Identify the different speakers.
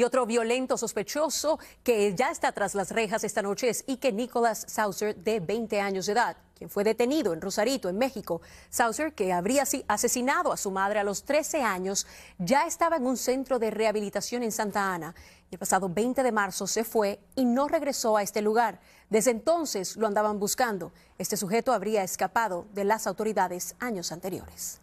Speaker 1: Y otro violento sospechoso que ya está tras las rejas esta noche es que nicolás Saucer, de 20 años de edad quien fue detenido en Rosarito, en México. Saucer, que habría asesinado a su madre a los 13 años, ya estaba en un centro de rehabilitación en Santa Ana. El pasado 20 de marzo se fue y no regresó a este lugar. Desde entonces lo andaban buscando. Este sujeto habría escapado de las autoridades años anteriores.